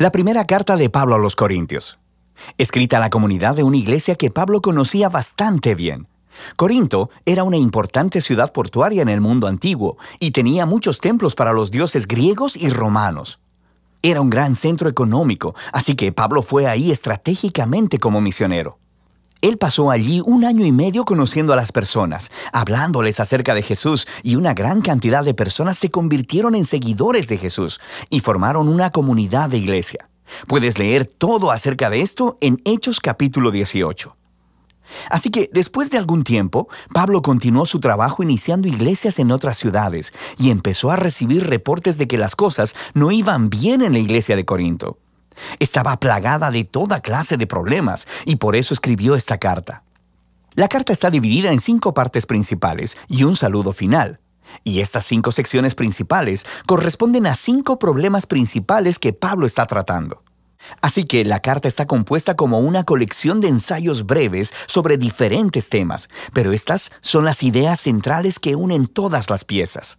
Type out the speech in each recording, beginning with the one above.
La primera carta de Pablo a los Corintios, escrita a la comunidad de una iglesia que Pablo conocía bastante bien. Corinto era una importante ciudad portuaria en el mundo antiguo y tenía muchos templos para los dioses griegos y romanos. Era un gran centro económico, así que Pablo fue ahí estratégicamente como misionero. Él pasó allí un año y medio conociendo a las personas, hablándoles acerca de Jesús y una gran cantidad de personas se convirtieron en seguidores de Jesús y formaron una comunidad de iglesia. Puedes leer todo acerca de esto en Hechos capítulo 18. Así que después de algún tiempo, Pablo continuó su trabajo iniciando iglesias en otras ciudades y empezó a recibir reportes de que las cosas no iban bien en la iglesia de Corinto. Estaba plagada de toda clase de problemas y por eso escribió esta carta. La carta está dividida en cinco partes principales y un saludo final. Y estas cinco secciones principales corresponden a cinco problemas principales que Pablo está tratando. Así que la carta está compuesta como una colección de ensayos breves sobre diferentes temas, pero estas son las ideas centrales que unen todas las piezas.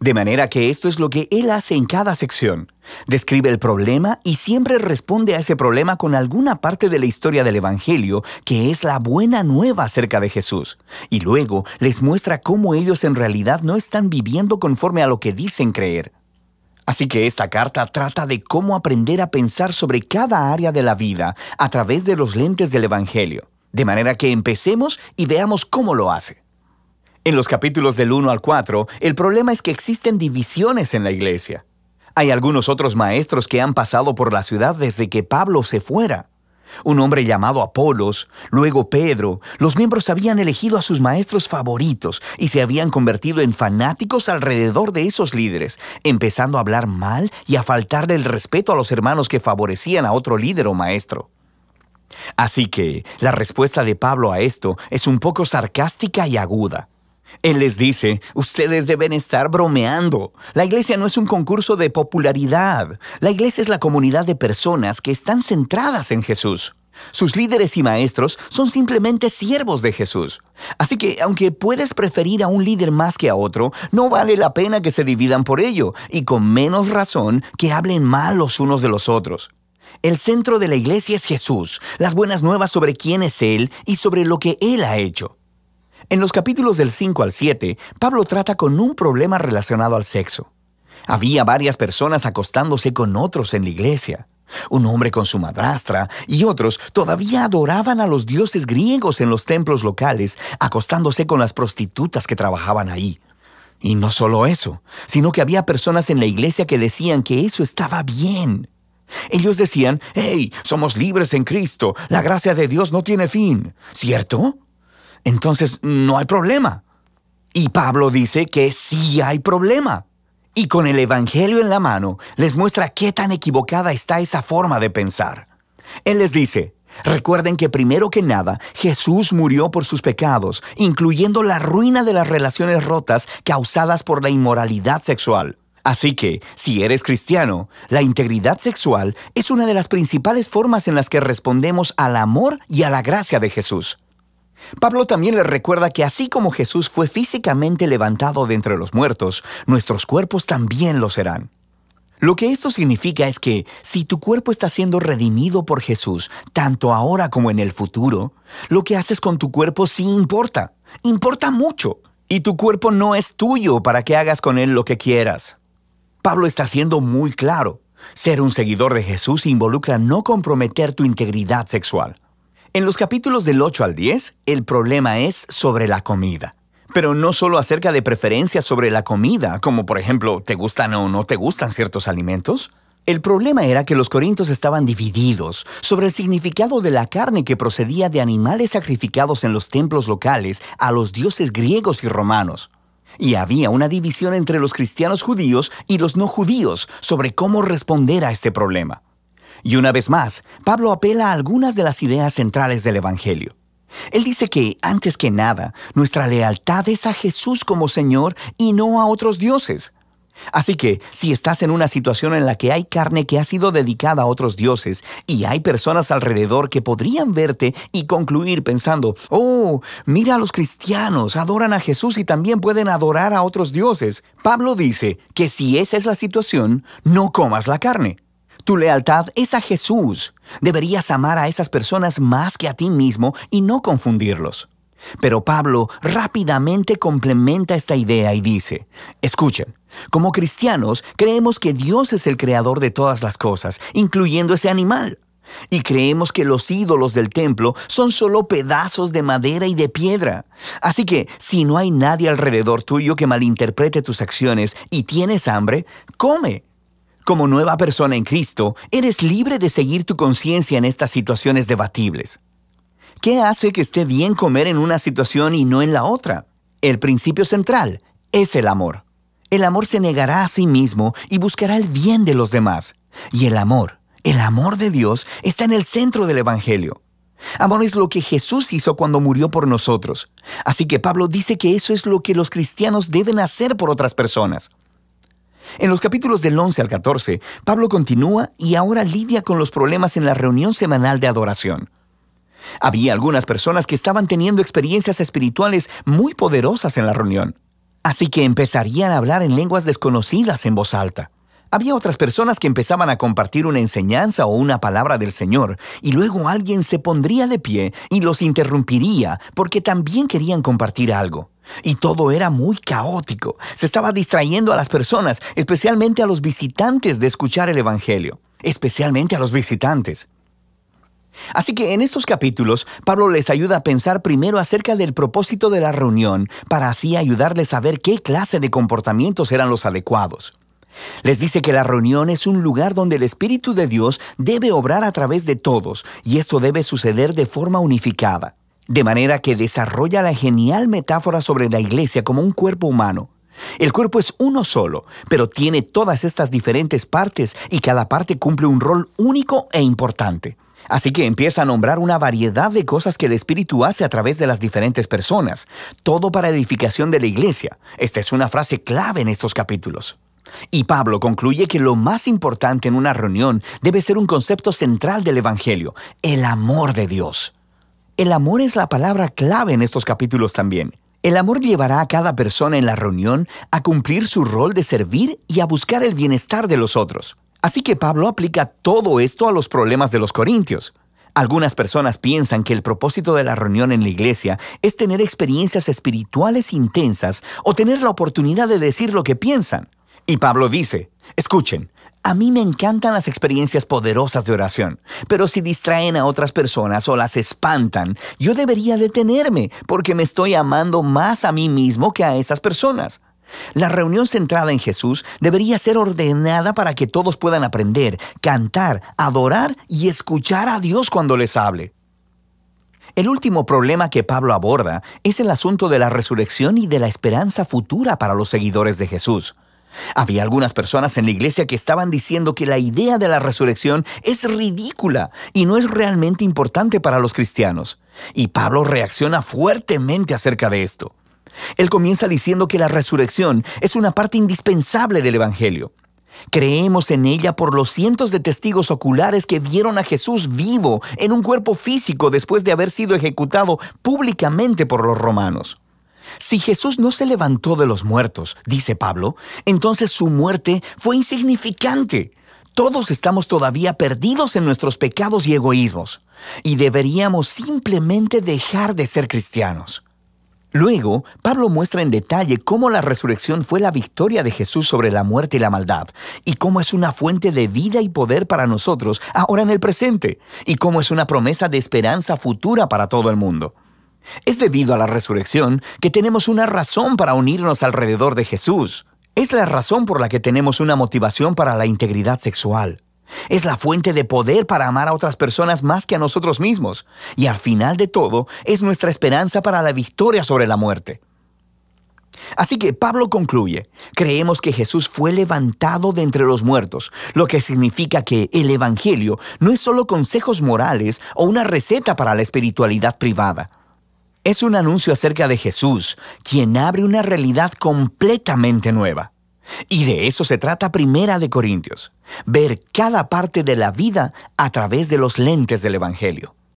De manera que esto es lo que él hace en cada sección. Describe el problema y siempre responde a ese problema con alguna parte de la historia del Evangelio, que es la buena nueva acerca de Jesús. Y luego les muestra cómo ellos en realidad no están viviendo conforme a lo que dicen creer. Así que esta carta trata de cómo aprender a pensar sobre cada área de la vida a través de los lentes del Evangelio. De manera que empecemos y veamos cómo lo hace. En los capítulos del 1 al 4, el problema es que existen divisiones en la iglesia. Hay algunos otros maestros que han pasado por la ciudad desde que Pablo se fuera. Un hombre llamado Apolos, luego Pedro, los miembros habían elegido a sus maestros favoritos y se habían convertido en fanáticos alrededor de esos líderes, empezando a hablar mal y a faltarle el respeto a los hermanos que favorecían a otro líder o maestro. Así que la respuesta de Pablo a esto es un poco sarcástica y aguda. Él les dice, ustedes deben estar bromeando. La iglesia no es un concurso de popularidad. La iglesia es la comunidad de personas que están centradas en Jesús. Sus líderes y maestros son simplemente siervos de Jesús. Así que, aunque puedes preferir a un líder más que a otro, no vale la pena que se dividan por ello, y con menos razón que hablen mal los unos de los otros. El centro de la iglesia es Jesús, las buenas nuevas sobre quién es Él y sobre lo que Él ha hecho. En los capítulos del 5 al 7, Pablo trata con un problema relacionado al sexo. Había varias personas acostándose con otros en la iglesia. Un hombre con su madrastra y otros todavía adoraban a los dioses griegos en los templos locales, acostándose con las prostitutas que trabajaban ahí. Y no solo eso, sino que había personas en la iglesia que decían que eso estaba bien. Ellos decían, hey, somos libres en Cristo, la gracia de Dios no tiene fin, ¿cierto? entonces no hay problema. Y Pablo dice que sí hay problema. Y con el Evangelio en la mano les muestra qué tan equivocada está esa forma de pensar. Él les dice, recuerden que primero que nada Jesús murió por sus pecados, incluyendo la ruina de las relaciones rotas causadas por la inmoralidad sexual. Así que, si eres cristiano, la integridad sexual es una de las principales formas en las que respondemos al amor y a la gracia de Jesús. Pablo también les recuerda que así como Jesús fue físicamente levantado de entre los muertos, nuestros cuerpos también lo serán. Lo que esto significa es que si tu cuerpo está siendo redimido por Jesús, tanto ahora como en el futuro, lo que haces con tu cuerpo sí importa, importa mucho, y tu cuerpo no es tuyo para que hagas con él lo que quieras. Pablo está siendo muy claro, ser un seguidor de Jesús involucra no comprometer tu integridad sexual. En los capítulos del 8 al 10, el problema es sobre la comida. Pero no solo acerca de preferencias sobre la comida, como por ejemplo, ¿te gustan o no te gustan ciertos alimentos? El problema era que los corintios estaban divididos sobre el significado de la carne que procedía de animales sacrificados en los templos locales a los dioses griegos y romanos. Y había una división entre los cristianos judíos y los no judíos sobre cómo responder a este problema. Y una vez más, Pablo apela a algunas de las ideas centrales del Evangelio. Él dice que, antes que nada, nuestra lealtad es a Jesús como Señor y no a otros dioses. Así que, si estás en una situación en la que hay carne que ha sido dedicada a otros dioses y hay personas alrededor que podrían verte y concluir pensando, oh, mira a los cristianos, adoran a Jesús y también pueden adorar a otros dioses, Pablo dice que si esa es la situación, no comas la carne. Tu lealtad es a Jesús. Deberías amar a esas personas más que a ti mismo y no confundirlos. Pero Pablo rápidamente complementa esta idea y dice, escuchen, como cristianos creemos que Dios es el creador de todas las cosas, incluyendo ese animal. Y creemos que los ídolos del templo son solo pedazos de madera y de piedra. Así que, si no hay nadie alrededor tuyo que malinterprete tus acciones y tienes hambre, come como nueva persona en Cristo, eres libre de seguir tu conciencia en estas situaciones debatibles. ¿Qué hace que esté bien comer en una situación y no en la otra? El principio central es el amor. El amor se negará a sí mismo y buscará el bien de los demás. Y el amor, el amor de Dios, está en el centro del Evangelio. Amor es lo que Jesús hizo cuando murió por nosotros. Así que Pablo dice que eso es lo que los cristianos deben hacer por otras personas. En los capítulos del 11 al 14, Pablo continúa y ahora lidia con los problemas en la reunión semanal de adoración. Había algunas personas que estaban teniendo experiencias espirituales muy poderosas en la reunión, así que empezarían a hablar en lenguas desconocidas en voz alta. Había otras personas que empezaban a compartir una enseñanza o una palabra del Señor, y luego alguien se pondría de pie y los interrumpiría porque también querían compartir algo. Y todo era muy caótico. Se estaba distrayendo a las personas, especialmente a los visitantes de escuchar el Evangelio, especialmente a los visitantes. Así que en estos capítulos, Pablo les ayuda a pensar primero acerca del propósito de la reunión, para así ayudarles a ver qué clase de comportamientos eran los adecuados. Les dice que la reunión es un lugar donde el Espíritu de Dios debe obrar a través de todos, y esto debe suceder de forma unificada. De manera que desarrolla la genial metáfora sobre la iglesia como un cuerpo humano. El cuerpo es uno solo, pero tiene todas estas diferentes partes y cada parte cumple un rol único e importante. Así que empieza a nombrar una variedad de cosas que el Espíritu hace a través de las diferentes personas, todo para edificación de la iglesia. Esta es una frase clave en estos capítulos. Y Pablo concluye que lo más importante en una reunión debe ser un concepto central del Evangelio, el amor de Dios. El amor es la palabra clave en estos capítulos también. El amor llevará a cada persona en la reunión a cumplir su rol de servir y a buscar el bienestar de los otros. Así que Pablo aplica todo esto a los problemas de los corintios. Algunas personas piensan que el propósito de la reunión en la iglesia es tener experiencias espirituales intensas o tener la oportunidad de decir lo que piensan. Y Pablo dice, escuchen, a mí me encantan las experiencias poderosas de oración, pero si distraen a otras personas o las espantan, yo debería detenerme porque me estoy amando más a mí mismo que a esas personas. La reunión centrada en Jesús debería ser ordenada para que todos puedan aprender, cantar, adorar y escuchar a Dios cuando les hable. El último problema que Pablo aborda es el asunto de la resurrección y de la esperanza futura para los seguidores de Jesús. Había algunas personas en la iglesia que estaban diciendo que la idea de la resurrección es ridícula y no es realmente importante para los cristianos. Y Pablo reacciona fuertemente acerca de esto. Él comienza diciendo que la resurrección es una parte indispensable del Evangelio. Creemos en ella por los cientos de testigos oculares que vieron a Jesús vivo en un cuerpo físico después de haber sido ejecutado públicamente por los romanos. Si Jesús no se levantó de los muertos, dice Pablo, entonces su muerte fue insignificante. Todos estamos todavía perdidos en nuestros pecados y egoísmos, y deberíamos simplemente dejar de ser cristianos. Luego, Pablo muestra en detalle cómo la resurrección fue la victoria de Jesús sobre la muerte y la maldad, y cómo es una fuente de vida y poder para nosotros ahora en el presente, y cómo es una promesa de esperanza futura para todo el mundo. Es debido a la resurrección que tenemos una razón para unirnos alrededor de Jesús. Es la razón por la que tenemos una motivación para la integridad sexual. Es la fuente de poder para amar a otras personas más que a nosotros mismos. Y al final de todo, es nuestra esperanza para la victoria sobre la muerte. Así que Pablo concluye, creemos que Jesús fue levantado de entre los muertos, lo que significa que el Evangelio no es solo consejos morales o una receta para la espiritualidad privada es un anuncio acerca de Jesús, quien abre una realidad completamente nueva. Y de eso se trata Primera de Corintios, ver cada parte de la vida a través de los lentes del Evangelio.